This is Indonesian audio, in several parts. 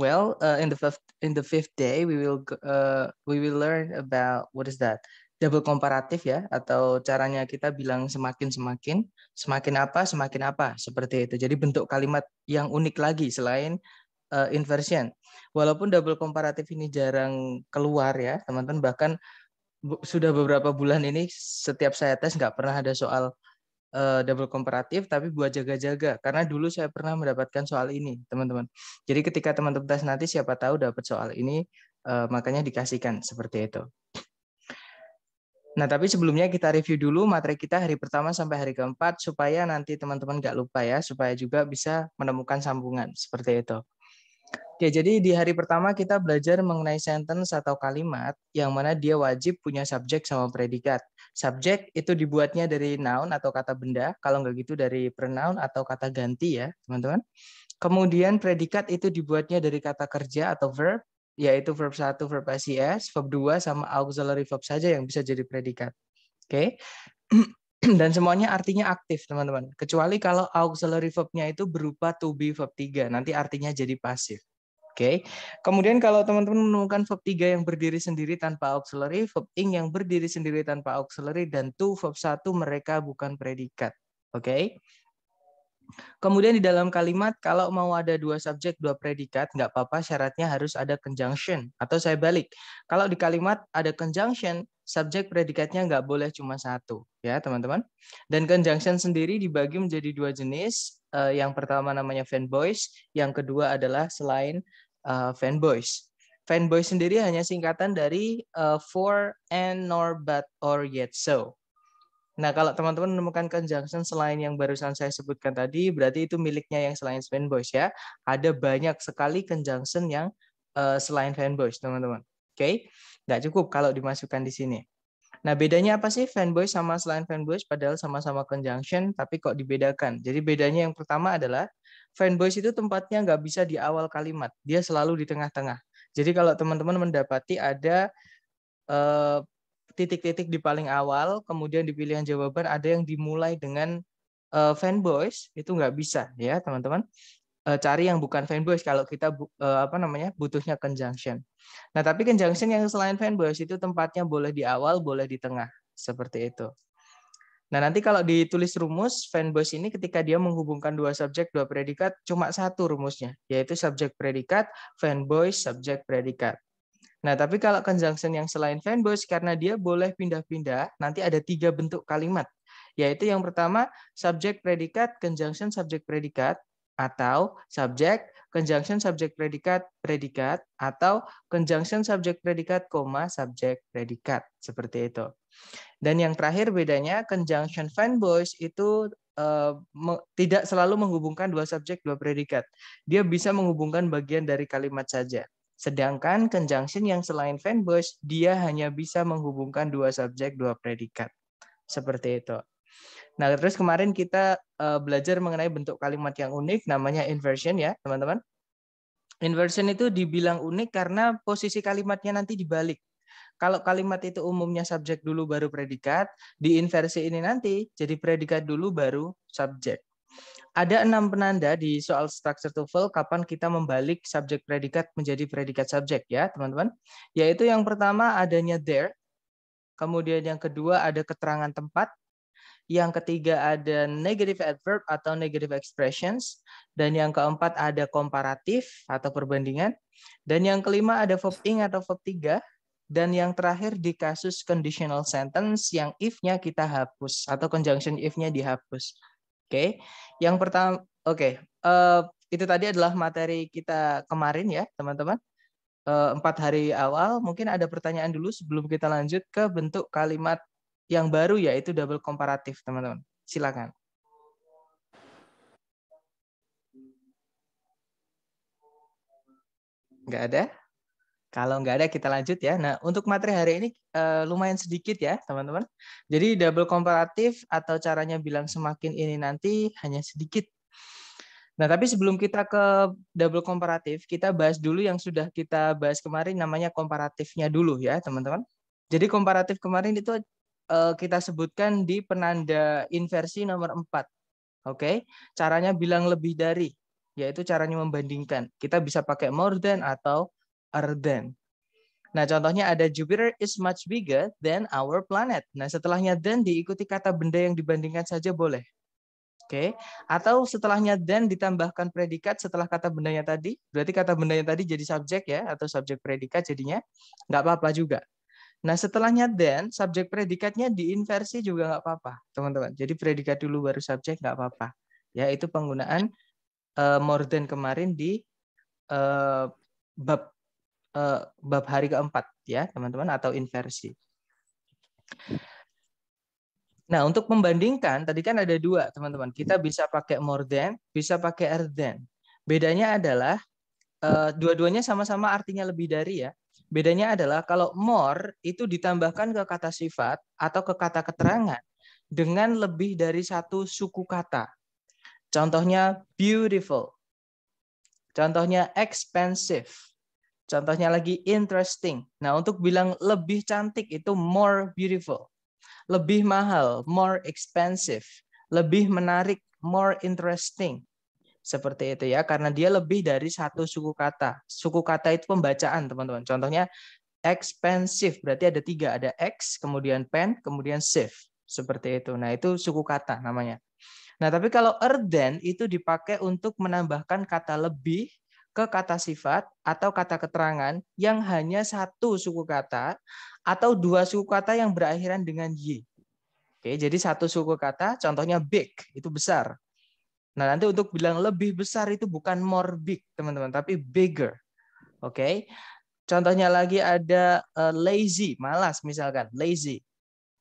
Well, uh, in the fifth in the fifth day we will uh, we will learn about what is that double comparative ya atau caranya kita bilang semakin semakin semakin apa semakin apa seperti itu. Jadi bentuk kalimat yang unik lagi selain uh, inversion. Walaupun double komparatif ini jarang keluar ya teman-teman bahkan sudah beberapa bulan ini setiap saya tes nggak pernah ada soal uh, double komparatif tapi buat jaga-jaga karena dulu saya pernah mendapatkan soal ini teman-teman jadi ketika teman-teman tes nanti siapa tahu dapat soal ini uh, makanya dikasihkan seperti itu Nah, tapi sebelumnya kita review dulu materi kita hari pertama sampai hari keempat supaya nanti teman-teman nggak lupa ya, supaya juga bisa menemukan sambungan seperti itu. Oke, jadi di hari pertama kita belajar mengenai sentence atau kalimat yang mana dia wajib punya subjek sama predikat. Subjek itu dibuatnya dari noun atau kata benda, kalau nggak gitu dari pronoun atau kata ganti ya, teman-teman. Kemudian predikat itu dibuatnya dari kata kerja atau verb, yaitu verb 1, verb ICS, verb 2 sama auxiliary verb saja yang bisa jadi predikat. Oke. Okay? dan semuanya artinya aktif, teman-teman. Kecuali kalau auxiliary verb-nya itu berupa to be verb 3, nanti artinya jadi pasif. Oke. Okay. Kemudian kalau teman-teman menemukan verb 3 yang berdiri sendiri tanpa auxiliary, verb ing yang berdiri sendiri tanpa auxiliary dan to verb satu mereka bukan predikat. Oke. Okay. Kemudian di dalam kalimat kalau mau ada dua subjek dua predikat nggak apa-apa syaratnya harus ada conjunction atau saya balik kalau di kalimat ada conjunction subjek predikatnya nggak boleh cuma satu ya teman-teman. Dan conjunction sendiri dibagi menjadi dua jenis. Eh, yang pertama namanya fanboys, yang kedua adalah selain eh, fanboys. Fanboys sendiri hanya singkatan dari uh, for and nor but or yet so. Nah, kalau teman-teman menemukan conjunction selain yang barusan saya sebutkan tadi, berarti itu miliknya yang selain fanboys ya. Ada banyak sekali conjunction yang uh, selain fanboys, teman-teman. Oke, nggak cukup kalau dimasukkan di sini. Nah, bedanya apa sih fanboy sama selain fanboy padahal sama-sama conjunction tapi kok dibedakan? Jadi bedanya yang pertama adalah fanboy itu tempatnya nggak bisa di awal kalimat, dia selalu di tengah-tengah. Jadi kalau teman-teman mendapati ada eh, titik-titik uh, di paling awal, kemudian di pilihan jawaban ada yang dimulai dengan uh, fanboys itu nggak bisa ya teman-teman. Eh, cari yang bukan fanboys kalau kita eh, apa namanya butuhnya conjunction. Nah, tapi conjunction yang selain fanboys itu tempatnya boleh di awal, boleh di tengah, seperti itu. Nah, nanti kalau ditulis rumus, fanboys ini ketika dia menghubungkan dua subjek, dua predikat, cuma satu rumusnya, yaitu subjek predikat, fanboys, subjek predikat. Nah, tapi kalau conjunction yang selain fanboys, karena dia boleh pindah-pindah, nanti ada tiga bentuk kalimat, yaitu yang pertama, subjek predikat, conjunction, subjek predikat, atau subjek, conjunction subjek predikat predikat atau conjunction subjek predikat koma subjek predikat seperti itu. Dan yang terakhir bedanya conjunction fanboys itu eh, tidak selalu menghubungkan dua subjek dua predikat. Dia bisa menghubungkan bagian dari kalimat saja. Sedangkan conjunction yang selain fanboys dia hanya bisa menghubungkan dua subjek dua predikat. Seperti itu. Nah, terus kemarin kita uh, belajar mengenai bentuk kalimat yang unik namanya inversion ya, teman-teman. Inversion itu dibilang unik karena posisi kalimatnya nanti dibalik. Kalau kalimat itu umumnya subjek dulu baru predikat, di inversi ini nanti jadi predikat dulu baru subjek. Ada enam penanda di soal structure TOEFL kapan kita membalik subjek predikat menjadi predikat subjek ya teman-teman. Yaitu yang pertama adanya there, kemudian yang kedua ada keterangan tempat, yang ketiga ada negative adverb atau negative expressions. Dan yang keempat ada komparatif atau perbandingan. Dan yang kelima ada verb ing atau verb tiga. Dan yang terakhir di kasus conditional sentence yang if-nya kita hapus atau conjunction if-nya dihapus. Oke, okay. yang pertama, oke, okay. uh, eh, itu tadi adalah materi kita kemarin ya, teman-teman. Eh, empat hari awal, mungkin ada pertanyaan dulu sebelum kita lanjut ke bentuk kalimat yang baru yaitu double komparatif, teman-teman. Silakan. Nggak ada? Kalau nggak ada kita lanjut ya. Nah untuk materi hari ini uh, lumayan sedikit ya teman-teman. Jadi double komparatif atau caranya bilang semakin ini nanti hanya sedikit. Nah tapi sebelum kita ke double komparatif, kita bahas dulu yang sudah kita bahas kemarin namanya komparatifnya dulu ya teman-teman. Jadi komparatif kemarin itu uh, kita sebutkan di penanda inversi nomor 4. Oke, okay? caranya bilang lebih dari, yaitu caranya membandingkan. Kita bisa pakai more than atau are than. Nah, contohnya ada Jupiter is much bigger than our planet. Nah, setelahnya than diikuti kata benda yang dibandingkan saja boleh. Oke, okay. atau setelahnya than ditambahkan predikat setelah kata bendanya tadi, berarti kata bendanya tadi jadi subjek ya, atau subjek predikat jadinya nggak apa-apa juga. Nah setelahnya then, subjek predikatnya diinversi juga nggak apa-apa, teman-teman. Jadi predikat dulu baru subjek nggak apa-apa. Ya itu penggunaan uh, more than kemarin di uh, bab uh, bab hari keempat ya teman-teman atau inversi. Nah untuk membandingkan tadi kan ada dua teman-teman. Kita bisa pakai more than, bisa pakai are than. Bedanya adalah uh, dua-duanya sama-sama artinya lebih dari ya Bedanya adalah kalau more itu ditambahkan ke kata sifat atau ke kata keterangan dengan lebih dari satu suku kata. Contohnya beautiful. Contohnya expensive. Contohnya lagi interesting. Nah, untuk bilang lebih cantik itu more beautiful. Lebih mahal, more expensive. Lebih menarik, more interesting seperti itu ya karena dia lebih dari satu suku kata suku kata itu pembacaan teman-teman contohnya expensive berarti ada tiga ada x kemudian pen kemudian save seperti itu nah itu suku kata namanya nah tapi kalau erden itu dipakai untuk menambahkan kata lebih ke kata sifat atau kata keterangan yang hanya satu suku kata atau dua suku kata yang berakhiran dengan y. Oke, jadi satu suku kata, contohnya big itu besar. Nah, nanti untuk bilang lebih besar itu bukan more big, teman-teman, tapi bigger. Oke. Okay? Contohnya lagi ada uh, lazy, malas misalkan, lazy.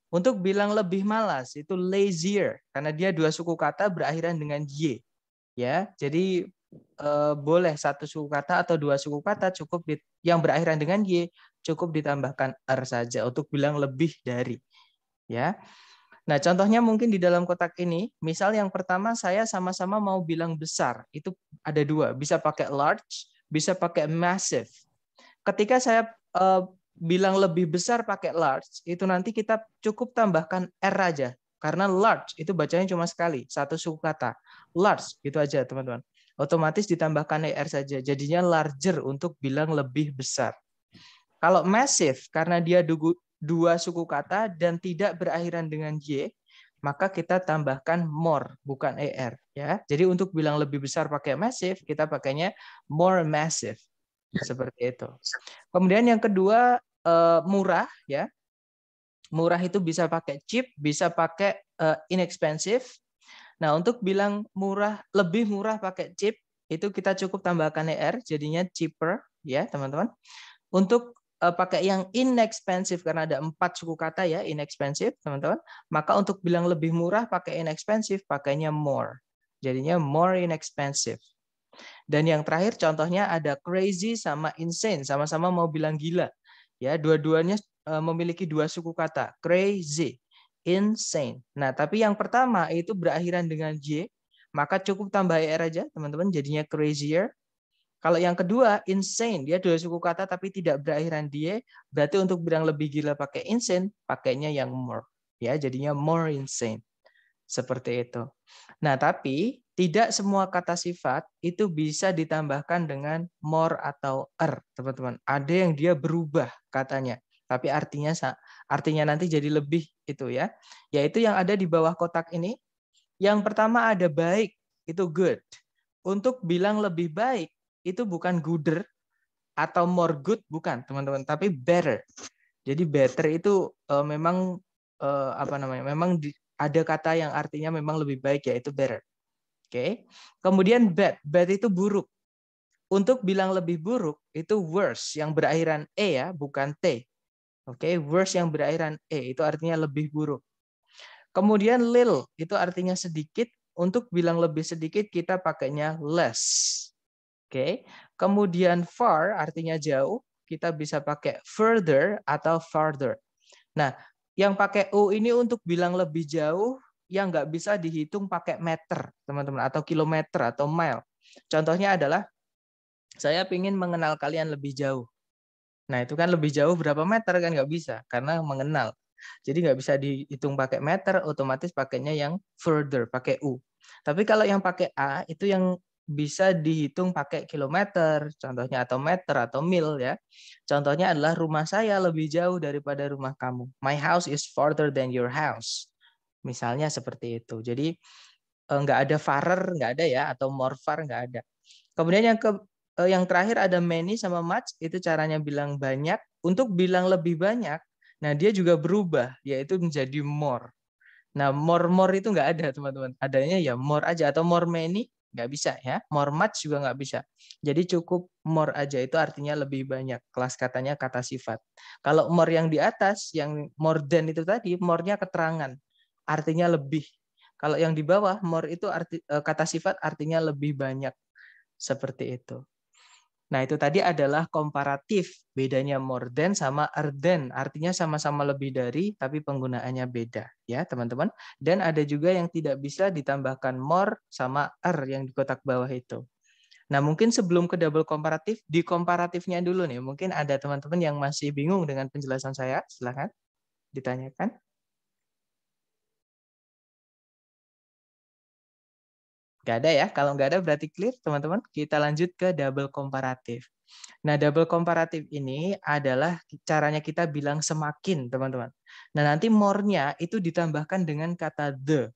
Untuk bilang lebih malas itu lazier karena dia dua suku kata berakhiran dengan y. Ya, jadi uh, boleh satu suku kata atau dua suku kata cukup di, yang berakhiran dengan y cukup ditambahkan r saja untuk bilang lebih dari. Ya. Nah, contohnya mungkin di dalam kotak ini, misal yang pertama saya sama-sama mau bilang besar, itu ada dua, bisa pakai large, bisa pakai massive. Ketika saya uh, bilang lebih besar pakai large, itu nanti kita cukup tambahkan R aja, karena large itu bacanya cuma sekali, satu suku kata. Large, itu aja teman-teman. Otomatis ditambahkan ER saja, jadinya larger untuk bilang lebih besar. Kalau massive, karena dia dua suku kata dan tidak berakhiran dengan y, maka kita tambahkan more bukan er ya. Jadi untuk bilang lebih besar pakai massive, kita pakainya more massive. Ya. Seperti itu. Kemudian yang kedua eh, murah ya. Murah itu bisa pakai cheap, bisa pakai eh, inexpensive. Nah, untuk bilang murah, lebih murah pakai cheap, itu kita cukup tambahkan er jadinya cheaper ya, teman-teman. Untuk Eh, pakai yang inexpensive karena ada empat suku kata ya inexpensive teman-teman maka untuk bilang lebih murah pakai inexpensive pakainya more jadinya more inexpensive dan yang terakhir contohnya ada crazy sama insane sama-sama mau bilang gila ya dua-duanya eh, memiliki dua suku kata crazy insane nah tapi yang pertama itu berakhiran dengan j maka cukup tambah er aja teman-teman jadinya crazier kalau yang kedua, insane. Dia dua suku kata tapi tidak berakhiran die. Berarti untuk bilang lebih gila pakai insane, pakainya yang more. Ya, jadinya more insane. Seperti itu. Nah, tapi tidak semua kata sifat itu bisa ditambahkan dengan more atau er, teman-teman. Ada yang dia berubah katanya, tapi artinya artinya nanti jadi lebih itu ya. Yaitu yang ada di bawah kotak ini. Yang pertama ada baik, itu good. Untuk bilang lebih baik, itu bukan gooder atau more good bukan teman-teman tapi better jadi better itu uh, memang uh, apa namanya memang di, ada kata yang artinya memang lebih baik yaitu better oke okay? kemudian bad bad itu buruk untuk bilang lebih buruk itu worse yang berakhiran e ya bukan t oke okay? worse yang berakhiran e itu artinya lebih buruk kemudian little itu artinya sedikit untuk bilang lebih sedikit kita pakainya less Oke. Kemudian far artinya jauh, kita bisa pakai further atau farther. Nah, yang pakai U ini untuk bilang lebih jauh yang nggak bisa dihitung pakai meter, teman-teman, atau kilometer atau mile. Contohnya adalah saya ingin mengenal kalian lebih jauh. Nah, itu kan lebih jauh berapa meter kan nggak bisa karena mengenal. Jadi nggak bisa dihitung pakai meter, otomatis pakainya yang further, pakai U. Tapi kalau yang pakai A itu yang bisa dihitung pakai kilometer, contohnya atau meter atau mil ya. Contohnya adalah rumah saya lebih jauh daripada rumah kamu. My house is farther than your house. Misalnya seperti itu. Jadi eh, nggak ada farer, nggak ada ya, atau more far nggak ada. Kemudian yang ke eh, yang terakhir ada many sama much itu caranya bilang banyak. Untuk bilang lebih banyak, nah dia juga berubah yaitu menjadi more. Nah, more more itu nggak ada teman-teman. Adanya ya more aja atau more many nggak bisa ya more much juga nggak bisa jadi cukup more aja itu artinya lebih banyak kelas katanya kata sifat kalau more yang di atas yang more than itu tadi more-nya keterangan artinya lebih kalau yang di bawah more itu arti, eh, kata sifat artinya lebih banyak seperti itu Nah, itu tadi adalah komparatif, bedanya more than sama arden. artinya sama-sama lebih dari tapi penggunaannya beda, ya, teman-teman. Dan ada juga yang tidak bisa ditambahkan more sama er yang di kotak bawah itu. Nah, mungkin sebelum ke double komparatif, di komparatifnya dulu nih. Mungkin ada teman-teman yang masih bingung dengan penjelasan saya, silahkan ditanyakan. Gak ada ya? Kalau nggak ada berarti clear, teman-teman. Kita lanjut ke double komparatif. Nah, double komparatif ini adalah caranya kita bilang semakin, teman-teman. Nah, nanti more-nya itu ditambahkan dengan kata the.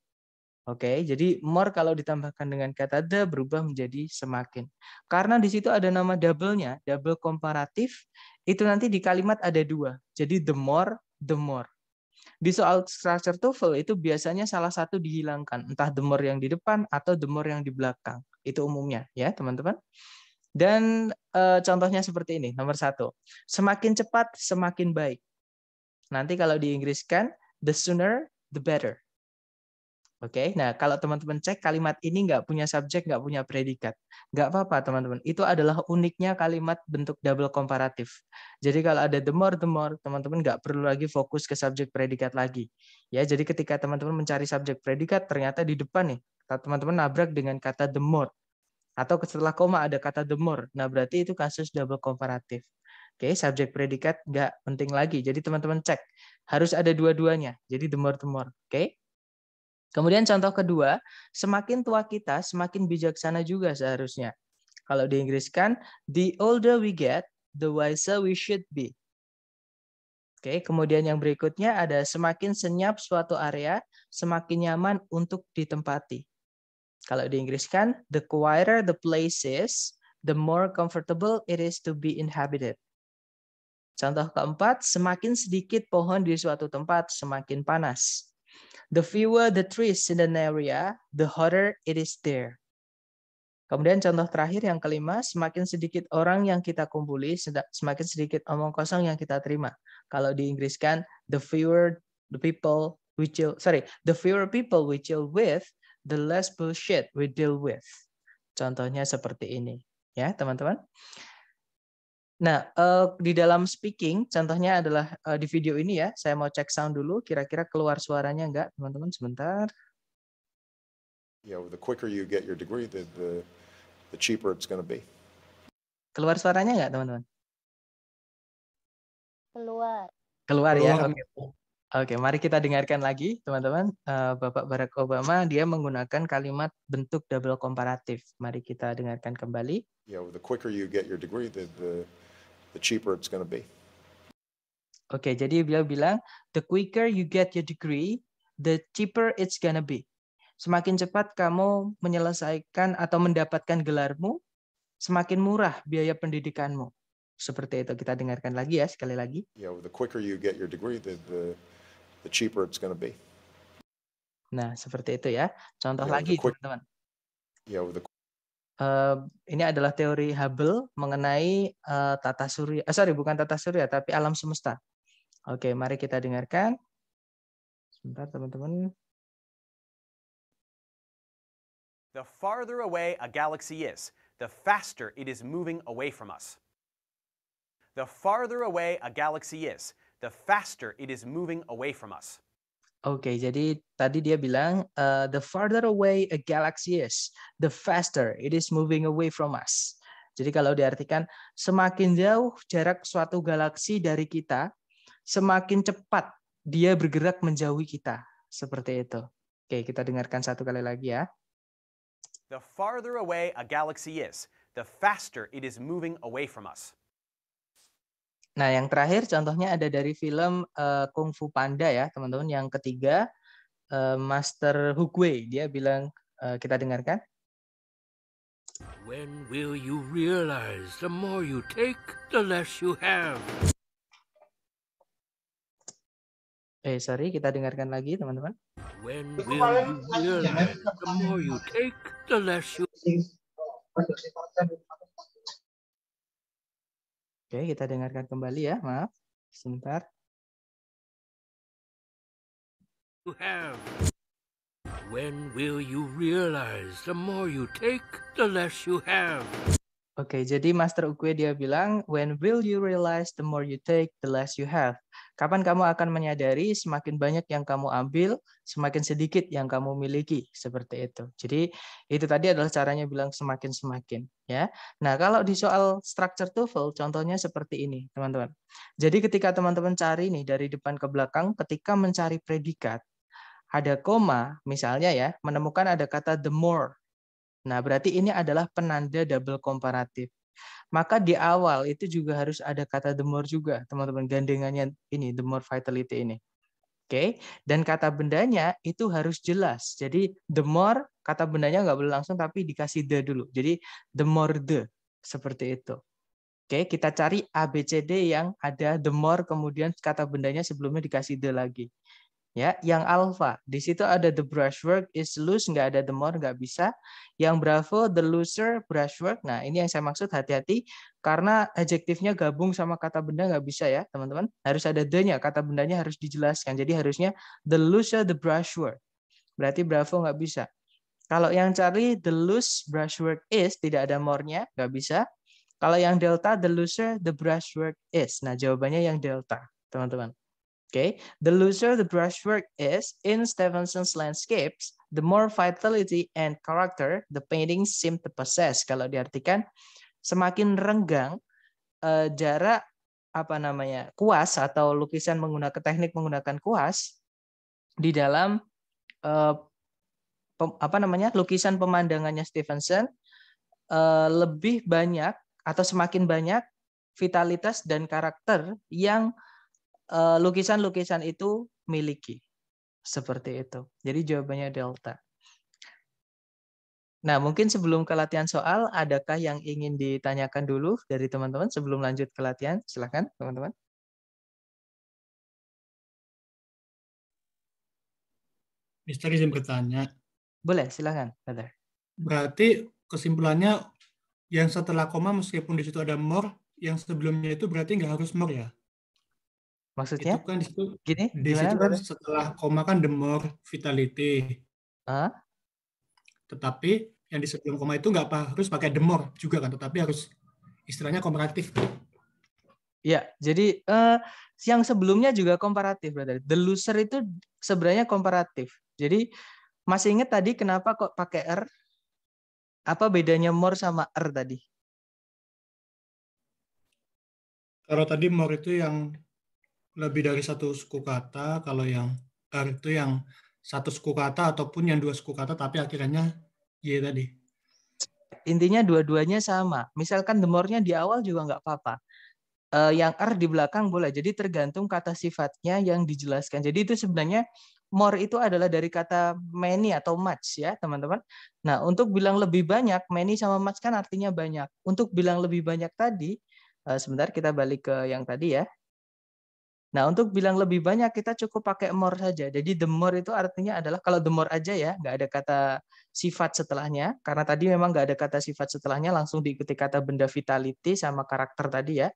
Oke, jadi more kalau ditambahkan dengan kata the berubah menjadi semakin. Karena di situ ada nama double-nya, double komparatif, itu nanti di kalimat ada dua. Jadi the more, the more. Di soal structure TOEFL itu biasanya salah satu dihilangkan, entah demor yang di depan atau demor yang di belakang. Itu umumnya ya teman-teman. Dan e, contohnya seperti ini, nomor satu. Semakin cepat, semakin baik. Nanti kalau di Inggris the sooner, the better. Oke, okay? nah kalau teman-teman cek kalimat ini nggak punya subjek, nggak punya predikat. Nggak apa-apa teman-teman, itu adalah uniknya kalimat bentuk double komparatif. Jadi kalau ada the more, the more, teman-teman nggak perlu lagi fokus ke subjek predikat lagi. Ya, jadi ketika teman-teman mencari subjek predikat, ternyata di depan nih, teman-teman nabrak dengan kata the more. Atau setelah koma ada kata the more. Nah, berarti itu kasus double komparatif. Oke, okay, subjek predikat nggak penting lagi. Jadi teman-teman cek, harus ada dua-duanya. Jadi the more the more. Oke. Okay? Kemudian contoh kedua, semakin tua kita, semakin bijaksana juga seharusnya. Kalau di Inggris kan, the older we get, the wiser we should be. Oke, kemudian yang berikutnya ada semakin senyap suatu area, semakin nyaman untuk ditempati. Kalau di Inggris kan, the quieter the place is, the more comfortable it is to be inhabited. Contoh keempat, semakin sedikit pohon di suatu tempat, semakin panas. The fewer the trees in an area, the hotter it is there. Kemudian contoh terakhir yang kelima, semakin sedikit orang yang kita kumpuli, semakin sedikit omong kosong yang kita terima. Kalau di Inggris kan, the fewer the people we chill, sorry, the fewer people we chill with, the less bullshit we deal with. Contohnya seperti ini, ya teman-teman. Nah, uh, di dalam speaking, contohnya adalah uh, di video ini ya. Saya mau cek sound dulu, kira-kira keluar suaranya enggak, teman-teman, sebentar. Yeah, the quicker you get your degree, the, the, the cheaper it's going to be. Keluar suaranya enggak, teman-teman? Keluar. Keluar, ya, oke. Okay. Oke, okay, mari kita dengarkan lagi, teman-teman. Uh, Bapak Barack Obama, dia menggunakan kalimat bentuk double komparatif. Mari kita dengarkan kembali. Yeah, the quicker you get your degree, the, the, the cheaper it's going to be. Oke, okay, jadi beliau bilang the quicker you get your degree, the cheaper it's gonna be. Semakin cepat kamu menyelesaikan atau mendapatkan gelarmu, semakin murah biaya pendidikanmu. Seperti itu kita dengarkan lagi ya sekali lagi. Yeah, the quicker you get your degree, the the, the cheaper it's gonna be. Nah, seperti itu ya. Contoh yeah, lagi, teman-teman. Yeah, the ini adalah teori Hubble mengenai uh, tata surya. Eh, sorry, bukan tata surya, tapi alam semesta. Oke, mari kita dengarkan. Sebentar, teman-teman. The farther away a galaxy is, the faster it is moving away from us. The farther away a galaxy is, the faster it is moving away from us. Oke, okay, jadi tadi dia bilang uh, the farther away a galaxy is, the faster it is moving away from us. Jadi kalau diartikan semakin jauh jarak suatu galaksi dari kita, semakin cepat dia bergerak menjauhi kita. Seperti itu. Oke, kita dengarkan satu kali lagi ya. The farther away a galaxy is, the faster it is moving away from us. Nah, yang terakhir contohnya ada dari film uh, Kung Fu Panda ya, teman-teman. Yang ketiga, uh, Master Hugwei, dia bilang, uh, kita dengarkan. When will you realize the more you take, the less you have? Eh, sorry, kita dengarkan lagi, teman-teman. When will you realize the more you take, the less you have? Oke, kita dengarkan kembali ya. Maaf, sebentar. When will you realize the more you take, the less you have? Oke, okay, jadi Master Ukwe dia bilang, when will you realize the more you take, the less you have. Kapan kamu akan menyadari semakin banyak yang kamu ambil, semakin sedikit yang kamu miliki, seperti itu. Jadi itu tadi adalah caranya bilang semakin semakin, ya. Nah, kalau di soal structure TOEFL, contohnya seperti ini, teman-teman. Jadi ketika teman-teman cari nih dari depan ke belakang, ketika mencari predikat, ada koma, misalnya ya, menemukan ada kata the more Nah, berarti ini adalah penanda double komparatif. Maka di awal itu juga harus ada kata the more juga, teman-teman. Gandengannya ini, the more vitality ini. Oke, okay? dan kata bendanya itu harus jelas. Jadi the more kata bendanya nggak boleh langsung tapi dikasih the dulu. Jadi the more the seperti itu. Oke, okay? kita cari ABCD yang ada the more kemudian kata bendanya sebelumnya dikasih the lagi ya yang alpha di situ ada the brushwork is loose nggak ada the more nggak bisa yang bravo the loser brushwork nah ini yang saya maksud hati-hati karena adjektifnya gabung sama kata benda nggak bisa ya teman-teman harus ada the nya kata bendanya harus dijelaskan jadi harusnya the loser the brushwork berarti bravo nggak bisa kalau yang cari the loose brushwork is tidak ada more-nya nggak bisa kalau yang delta the loser the brushwork is nah jawabannya yang delta teman-teman Okay, the looser the brushwork is in Stevenson's landscapes, the more vitality and character the painting seem to possess. Kalau diartikan, semakin renggang uh, jarak apa namanya kuas atau lukisan menggunakan teknik menggunakan kuas di dalam uh, pem, apa namanya lukisan pemandangannya Stevenson uh, lebih banyak atau semakin banyak vitalitas dan karakter yang Eh, lukisan-lukisan itu miliki. Seperti itu. Jadi jawabannya delta. Nah, mungkin sebelum ke latihan soal, adakah yang ingin ditanyakan dulu dari teman-teman sebelum lanjut ke latihan? Silahkan, teman-teman. Misteri izin bertanya. Boleh, silakan. Brother. Berarti kesimpulannya yang setelah koma meskipun di situ ada more, yang sebelumnya itu berarti nggak harus more ya? Maksudnya? Itu kan di situ, Gini? Di situ kan setelah koma kan the more vitality. Huh? Tetapi yang di sebelum koma itu nggak harus pakai the more juga kan, tetapi harus istilahnya komparatif. Ya, jadi uh, yang sebelumnya juga komparatif, brother. The loser itu sebenarnya komparatif. Jadi masih ingat tadi kenapa kok pakai r? Apa bedanya more sama r tadi? Kalau tadi more itu yang lebih dari satu suku kata kalau yang R kan itu yang satu suku kata ataupun yang dua suku kata tapi akhirnya Y tadi. Intinya dua-duanya sama. Misalkan demornya di awal juga nggak apa-apa. Eh, yang R di belakang boleh. Jadi tergantung kata sifatnya yang dijelaskan. Jadi itu sebenarnya more itu adalah dari kata many atau much ya teman-teman. Nah untuk bilang lebih banyak many sama much kan artinya banyak. Untuk bilang lebih banyak tadi eh, sebentar kita balik ke yang tadi ya. Nah, untuk bilang lebih banyak kita cukup pakai more saja. Jadi the more itu artinya adalah kalau the more aja ya, nggak ada kata sifat setelahnya. Karena tadi memang nggak ada kata sifat setelahnya, langsung diikuti kata benda vitality sama karakter tadi ya.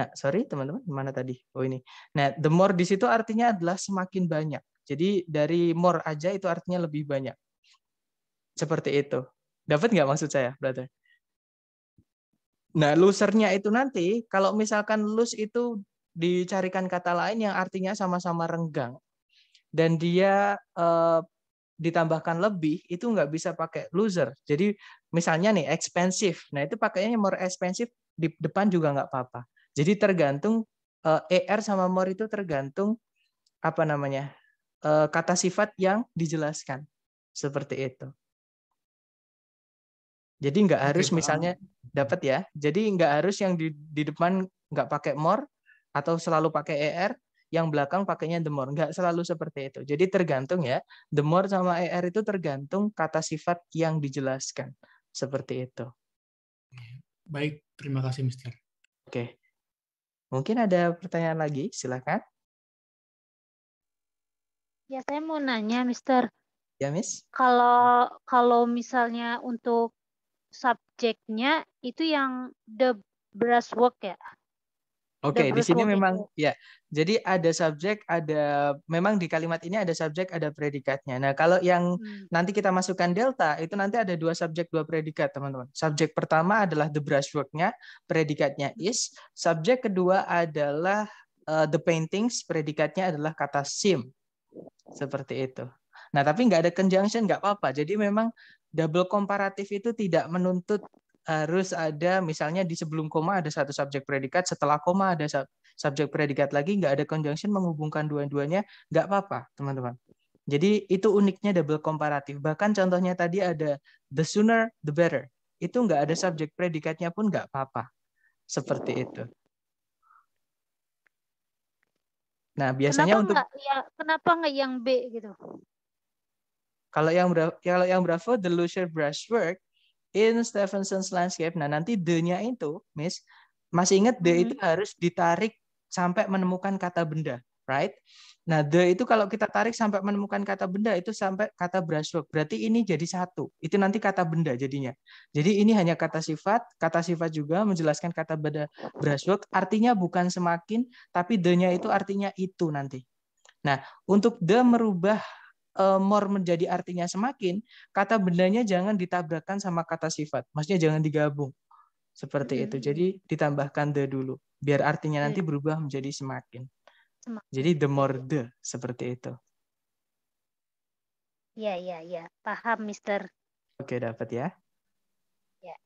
Nah, sorry teman-teman, mana tadi? Oh ini. Nah, the more di situ artinya adalah semakin banyak. Jadi dari more aja itu artinya lebih banyak. Seperti itu. Dapat nggak maksud saya, brother? Nah, losernya itu nanti, kalau misalkan lose itu dicarikan kata lain yang artinya sama-sama renggang dan dia eh, ditambahkan lebih itu nggak bisa pakai loser. Jadi misalnya nih expensive, nah itu pakainya more expensive di depan juga nggak apa-apa. Jadi tergantung eh, er sama more itu tergantung apa namanya eh, kata sifat yang dijelaskan seperti itu. Jadi nggak harus misalnya dapat ya. Jadi nggak harus yang di, di depan nggak pakai more, atau selalu pakai ER, yang belakang pakainya the more. Nggak selalu seperti itu. Jadi tergantung ya, the more sama ER itu tergantung kata sifat yang dijelaskan. Seperti itu. Baik, terima kasih Mister. Oke. Mungkin ada pertanyaan lagi, silakan. Ya, saya mau nanya, Mister. Ya, Miss. Kalau kalau misalnya untuk subjeknya itu yang the brushwork ya? Oke, okay, di sini memang itu. ya. Jadi ada subjek, ada memang di kalimat ini ada subjek, ada predikatnya. Nah, kalau yang hmm. nanti kita masukkan delta itu nanti ada dua subjek, dua predikat, teman-teman. Subjek pertama adalah the brushworknya, predikatnya hmm. is. Subjek kedua adalah uh, the paintings, predikatnya adalah kata sim. Seperti itu. Nah, tapi nggak ada conjunction, nggak apa-apa. Jadi memang double komparatif itu tidak menuntut harus ada misalnya di sebelum koma ada satu subjek predikat, setelah koma ada subjek predikat lagi, nggak ada conjunction menghubungkan dua-duanya, nggak apa-apa, teman-teman. Jadi itu uniknya double komparatif. Bahkan contohnya tadi ada the sooner the better. Itu nggak ada subjek predikatnya pun nggak apa-apa. Seperti itu. Nah, biasanya kenapa untuk enggak, ya, kenapa nggak yang B gitu? Kalau yang Bravo, kalau yang Bravo the looser brushwork in Stephenson's landscape. Nah, nanti the-nya itu, Miss, masih ingat the -hmm. itu harus ditarik sampai menemukan kata benda, right? Nah, the itu kalau kita tarik sampai menemukan kata benda itu sampai kata brushwork. Berarti ini jadi satu. Itu nanti kata benda jadinya. Jadi ini hanya kata sifat, kata sifat juga menjelaskan kata benda brushwork. Artinya bukan semakin, tapi the-nya itu artinya itu nanti. Nah, untuk the merubah Eh, more menjadi artinya semakin, kata bendanya jangan ditabrakan sama kata sifat. Maksudnya jangan digabung. Seperti hmm. itu. Jadi ditambahkan the dulu biar artinya iya. nanti berubah menjadi semakin. semakin. Jadi the more the seperti itu. Ya, ya, ya. Paham, Mister. Oke, dapat ya. Ya.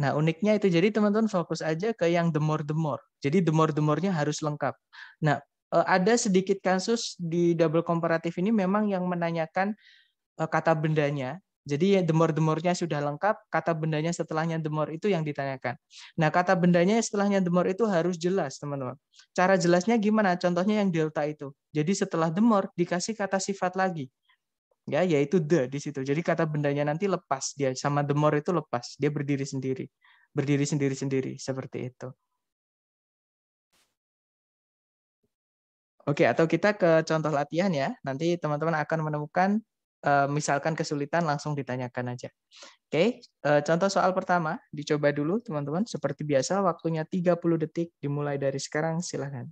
Nah, uniknya itu jadi teman-teman fokus aja ke yang the more the more. Jadi the more the more-nya harus lengkap. Nah, Eh, ada sedikit kasus di double komparatif ini memang yang menanyakan eh, kata bendanya. Jadi ya, demor-demornya sudah lengkap, kata bendanya setelahnya demor itu yang ditanyakan. Nah, kata bendanya setelahnya demor itu harus jelas, teman-teman. Cara jelasnya gimana? Contohnya yang delta itu. Jadi setelah demor dikasih kata sifat lagi. Ya, yaitu the di situ. Jadi kata bendanya nanti lepas dia sama demor itu lepas, dia berdiri sendiri. Berdiri sendiri-sendiri seperti itu. Oke, atau kita ke contoh latihan ya. Nanti teman-teman akan menemukan eh, misalkan kesulitan langsung ditanyakan aja. Oke, eh, contoh soal pertama dicoba dulu teman-teman. Seperti biasa waktunya 30 detik dimulai dari sekarang silahkan.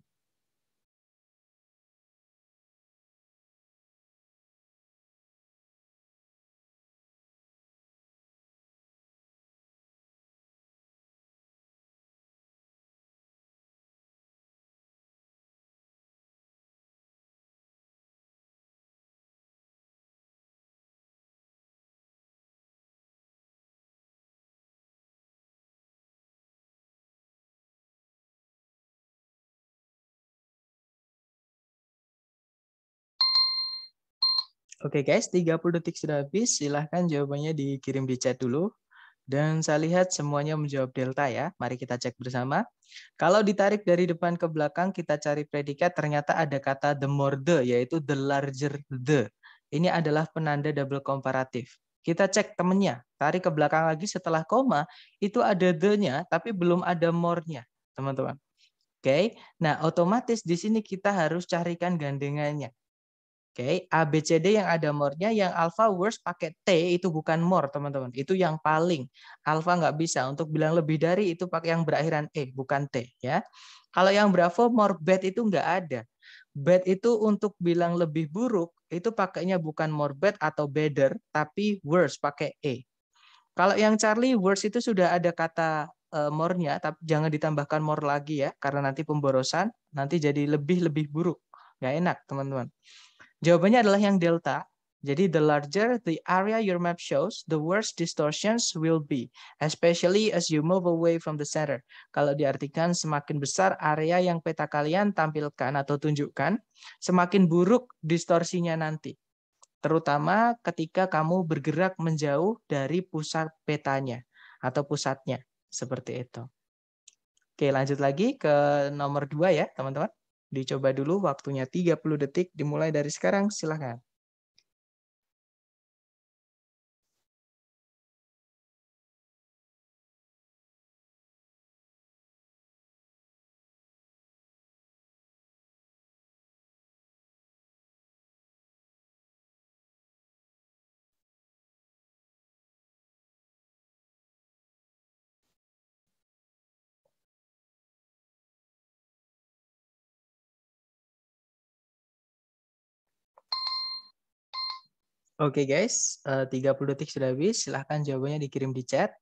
Oke guys, 30 detik sudah habis. Silahkan jawabannya dikirim di chat dulu. Dan saya lihat semuanya menjawab delta ya. Mari kita cek bersama. Kalau ditarik dari depan ke belakang, kita cari predikat, ternyata ada kata the more the, yaitu the larger the. Ini adalah penanda double komparatif. Kita cek temennya. Tarik ke belakang lagi setelah koma, itu ada the-nya, tapi belum ada more-nya, teman-teman. Oke, nah otomatis di sini kita harus carikan gandengannya. Oke, okay. A B C D yang ada more yang alpha worst pakai T itu bukan more, teman-teman. Itu yang paling. Alpha nggak bisa untuk bilang lebih dari itu pakai yang berakhiran E, bukan T, ya. Kalau yang Bravo more bad itu nggak ada. Bad itu untuk bilang lebih buruk, itu pakainya bukan more bad atau better, tapi worse pakai E. Kalau yang Charlie worse itu sudah ada kata uh, e, tapi jangan ditambahkan more lagi ya, karena nanti pemborosan, nanti jadi lebih-lebih buruk. Nggak enak, teman-teman. Jawabannya adalah yang delta. Jadi the larger the area your map shows, the worse distortions will be, especially as you move away from the center. Kalau diartikan semakin besar area yang peta kalian tampilkan atau tunjukkan, semakin buruk distorsinya nanti. Terutama ketika kamu bergerak menjauh dari pusat petanya atau pusatnya, seperti itu. Oke, lanjut lagi ke nomor dua ya, teman-teman. Dicoba dulu waktunya 30 detik dimulai dari sekarang. Silahkan. Oke okay guys, eh, tiga 30 detik sudah habis. Silahkan jawabannya dikirim di chat.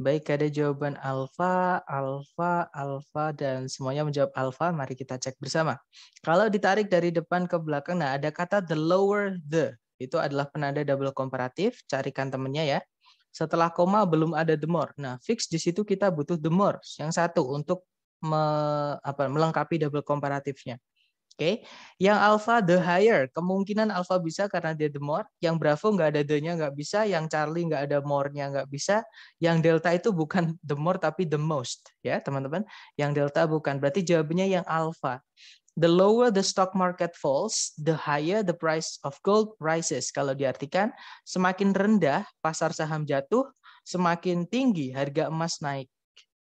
Baik, ada jawaban alfa, alfa, alfa, dan semuanya menjawab alfa. Mari kita cek bersama. Kalau ditarik dari depan ke belakang, nah ada kata the lower the. Itu adalah penanda double komparatif. Carikan temennya ya. Setelah koma belum ada the more. Nah, fix di situ kita butuh the more. Yang satu untuk me, apa, melengkapi double komparatifnya. Oke, okay. yang alpha the higher kemungkinan alpha bisa karena dia the more, yang bravo nggak ada the-nya nggak bisa, yang charlie nggak ada more-nya nggak bisa, yang delta itu bukan the more tapi the most ya teman-teman, yang delta bukan berarti jawabannya yang alpha. The lower the stock market falls, the higher the price of gold rises. Kalau diartikan, semakin rendah pasar saham jatuh, semakin tinggi harga emas naik.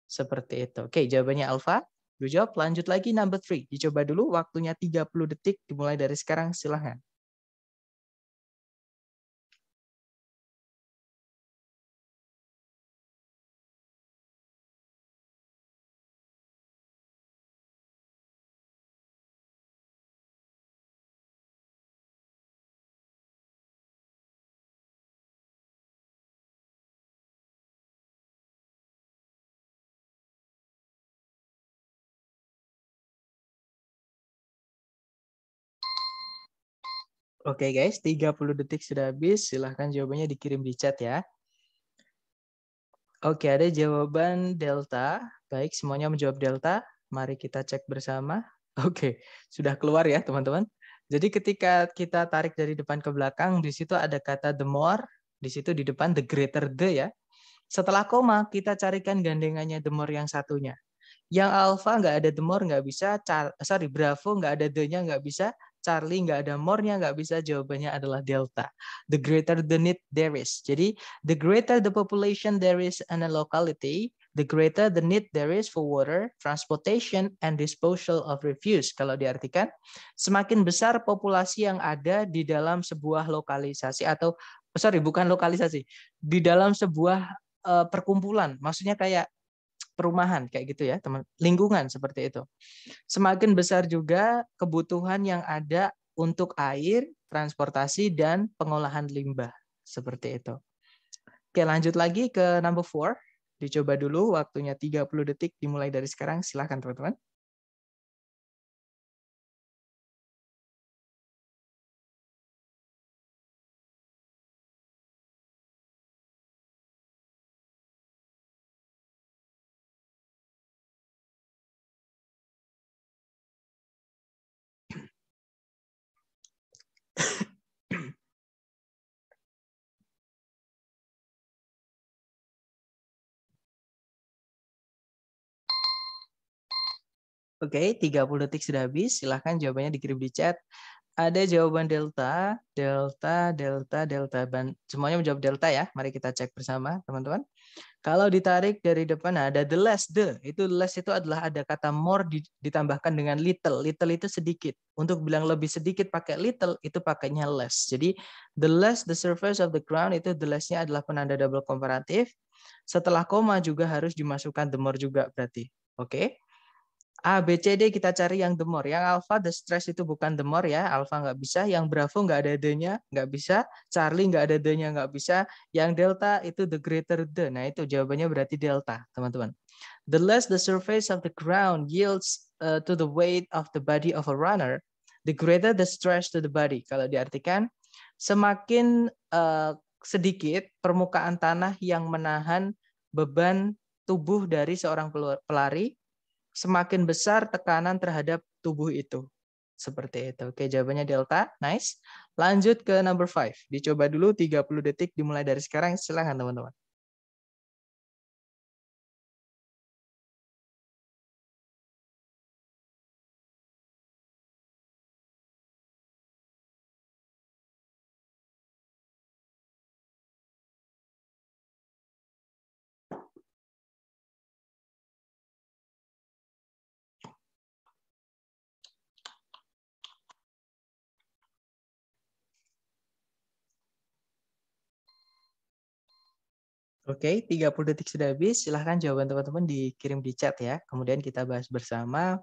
Seperti itu. Oke, okay, jawabannya alpha. Dijawab, lanjut lagi number three. Dicoba dulu waktunya 30 detik dimulai dari sekarang silahkan. Oke guys, 30 detik sudah habis. Silahkan jawabannya dikirim di chat ya. Oke, ada jawaban delta. Baik, semuanya menjawab delta. Mari kita cek bersama. Oke, sudah keluar ya teman-teman. Jadi ketika kita tarik dari depan ke belakang, di situ ada kata the more, di situ di depan the greater the ya. Setelah koma, kita carikan gandengannya the more yang satunya. Yang alpha nggak ada the more nggak bisa, sorry bravo nggak ada the-nya nggak bisa, Charlie nggak ada more-nya nggak bisa jawabannya adalah delta. The greater the need there is. Jadi the greater the population there is in a locality, the greater the need there is for water, transportation, and disposal of refuse. Kalau diartikan, semakin besar populasi yang ada di dalam sebuah lokalisasi atau sorry bukan lokalisasi di dalam sebuah uh, perkumpulan. Maksudnya kayak perumahan kayak gitu ya, teman. Lingkungan seperti itu. Semakin besar juga kebutuhan yang ada untuk air, transportasi dan pengolahan limbah seperti itu. Oke, lanjut lagi ke number four. Dicoba dulu waktunya 30 detik dimulai dari sekarang. Silahkan teman-teman. Oke, okay, 30 detik sudah habis. Silahkan jawabannya dikirim di chat. Ada jawaban delta, delta, delta, delta. semuanya menjawab delta ya. Mari kita cek bersama, teman-teman. Kalau ditarik dari depan nah, ada the less the. Itu less itu adalah ada kata more ditambahkan dengan little. Little itu sedikit. Untuk bilang lebih sedikit pakai little itu pakainya less. Jadi the less the surface of the ground itu the lessnya adalah penanda double komparatif. Setelah koma juga harus dimasukkan the more juga berarti. Oke. Okay? A, B, C, D kita cari yang demor. Yang alpha the stress itu bukan demor ya. Alpha nggak bisa. Yang bravo nggak ada D-nya nggak bisa. Charlie nggak ada D-nya nggak bisa. Yang delta itu the greater the. Nah itu jawabannya berarti delta teman-teman. The less the surface of the ground yields uh, to the weight of the body of a runner, the greater the stress to the body. Kalau diartikan semakin uh, sedikit permukaan tanah yang menahan beban tubuh dari seorang pelari, semakin besar tekanan terhadap tubuh itu. Seperti itu. Oke, jawabannya delta. Nice. Lanjut ke number five. Dicoba dulu 30 detik dimulai dari sekarang. Silahkan teman-teman. Oke, 30 detik sudah habis. Silahkan jawaban teman-teman dikirim di chat ya. Kemudian kita bahas bersama.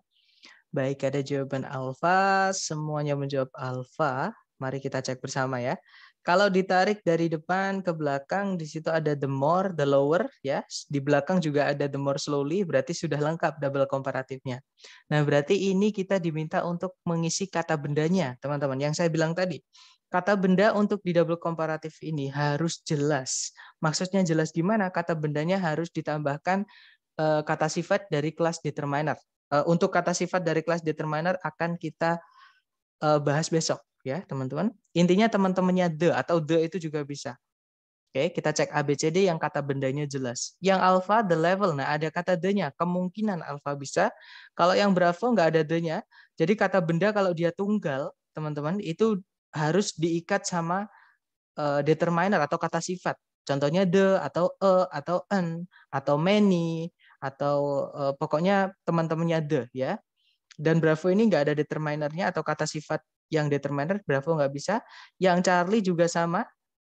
Baik, ada jawaban alfa. Semuanya menjawab alfa. Mari kita cek bersama ya. Kalau ditarik dari depan ke belakang, di situ ada the more, the lower. ya. Di belakang juga ada the more slowly, berarti sudah lengkap double komparatifnya. Nah, berarti ini kita diminta untuk mengisi kata bendanya, teman-teman. Yang saya bilang tadi, Kata benda untuk di double komparatif ini harus jelas. Maksudnya jelas gimana? Kata bendanya harus ditambahkan eh, kata sifat dari kelas determiner. Eh, untuk kata sifat dari kelas determiner akan kita eh, bahas besok ya, teman-teman. Intinya teman-temannya the atau the itu juga bisa. Oke, kita cek ABCD yang kata bendanya jelas. Yang alpha the level, nah ada kata the nya kemungkinan alpha bisa. Kalau yang bravo nggak ada the nya jadi kata benda kalau dia tunggal, teman-teman, itu harus diikat sama uh, determiner atau kata sifat. Contohnya the atau a e atau an atau many atau uh, pokoknya teman-temannya the ya. Dan Bravo ini nggak ada determinernya atau kata sifat yang determiner Bravo nggak bisa. Yang Charlie juga sama,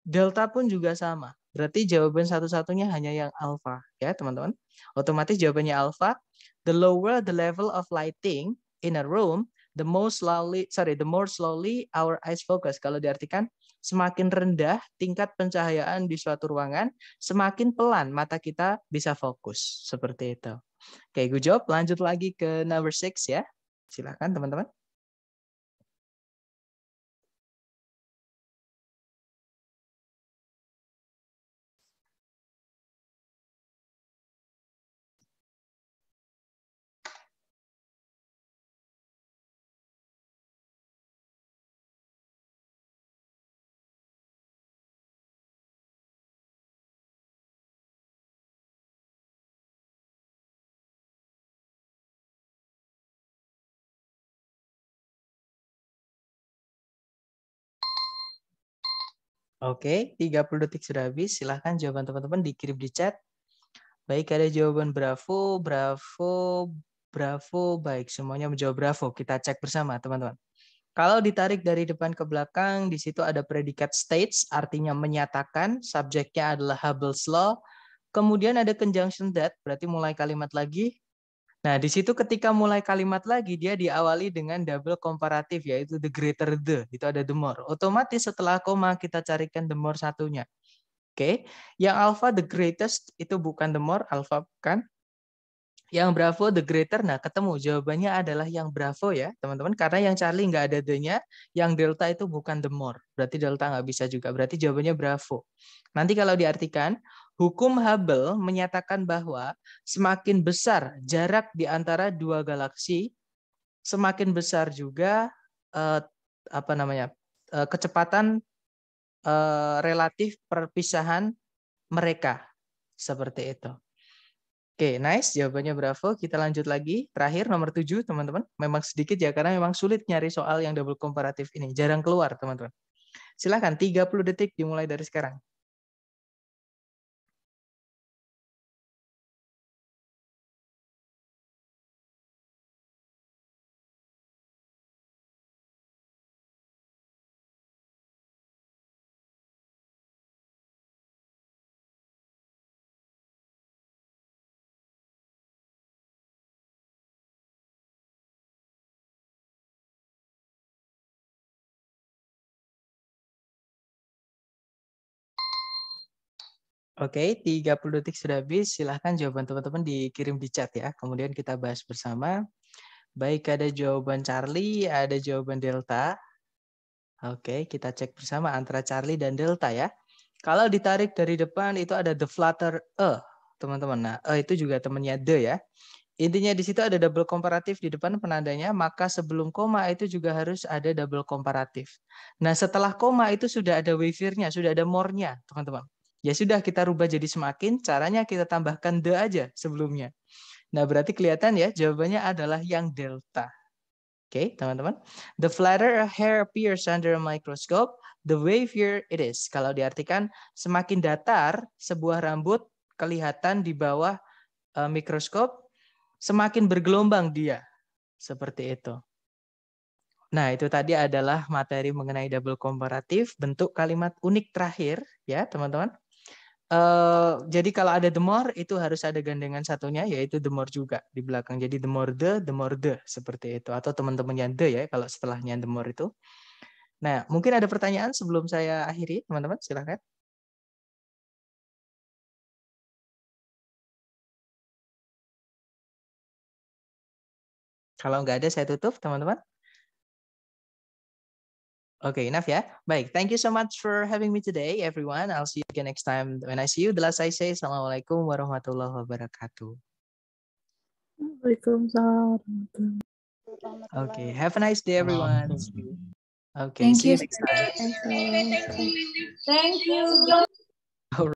Delta pun juga sama. Berarti jawaban satu-satunya hanya yang alpha ya teman-teman. Otomatis jawabannya alpha. The lower the level of lighting in a room, the most slowly sorry the more slowly our eyes focus kalau diartikan semakin rendah tingkat pencahayaan di suatu ruangan semakin pelan mata kita bisa fokus seperti itu oke okay, good job lanjut lagi ke number six ya silakan teman-teman Oke, 30 detik sudah habis. Silahkan jawaban teman-teman dikirim di chat. Baik, ada jawaban bravo, bravo, bravo. Baik, semuanya menjawab bravo. Kita cek bersama, teman-teman. Kalau ditarik dari depan ke belakang, di situ ada predikat states, artinya menyatakan. Subjeknya adalah Hubble's Law. Kemudian ada conjunction that, berarti mulai kalimat lagi. Nah, di situ ketika mulai kalimat lagi, dia diawali dengan double komparatif, yaitu the greater the, itu ada the more. Otomatis setelah koma, kita carikan the more satunya. Oke, okay? yang alpha the greatest itu bukan the more, alpha bukan. Yang Bravo the Greater, nah ketemu. Jawabannya adalah yang Bravo ya, teman-teman. Karena yang Charlie nggak ada the-nya, yang Delta itu bukan the more. Berarti Delta nggak bisa juga. Berarti jawabannya Bravo. Nanti kalau diartikan, hukum Hubble menyatakan bahwa semakin besar jarak di antara dua galaksi, semakin besar juga eh, apa namanya eh, kecepatan eh, relatif perpisahan mereka seperti itu. Oke, okay, nice. Jawabannya bravo. Kita lanjut lagi. Terakhir, nomor tujuh teman-teman. Memang sedikit ya, karena memang sulit nyari soal yang double komparatif ini. Jarang keluar, teman-teman. Silahkan, 30 detik dimulai dari sekarang. Oke, 30 detik sudah habis. Silahkan jawaban teman-teman dikirim di chat ya. Kemudian kita bahas bersama. Baik, ada jawaban Charlie, ada jawaban Delta. Oke, kita cek bersama antara Charlie dan Delta ya. Kalau ditarik dari depan itu ada the flutter E, teman-teman. Nah, E itu juga temannya D ya. Intinya di situ ada double komparatif di depan penandanya, maka sebelum koma itu juga harus ada double komparatif. Nah, setelah koma itu sudah ada wavernya, sudah ada more-nya, teman-teman. Ya sudah kita rubah jadi semakin, caranya kita tambahkan the aja sebelumnya. Nah, berarti kelihatan ya jawabannya adalah yang delta. Oke, okay, teman-teman. The flatter a hair appears under a microscope, the wavier it is. Kalau diartikan semakin datar sebuah rambut kelihatan di bawah uh, mikroskop, semakin bergelombang dia. Seperti itu. Nah, itu tadi adalah materi mengenai double komparatif, bentuk kalimat unik terakhir ya, teman-teman. Eh, jadi kalau ada demor itu harus ada gandengan satunya yaitu demor juga di belakang. Jadi the more the, the the seperti itu atau teman-teman yang the ya kalau setelahnya demor itu. Nah, mungkin ada pertanyaan sebelum saya akhiri, teman-teman, silahkan. Kalau nggak ada, saya tutup, teman-teman. Okay, enough, yeah? Baik, thank you so much for having me today, everyone. I'll see you again next time. When I see you, the last I say, Assalamualaikum warahmatullahi wabarakatuh. Waalaikumsalam. Okay, have a nice day, everyone. Okay, see you, you next time. Thank you. Thank you.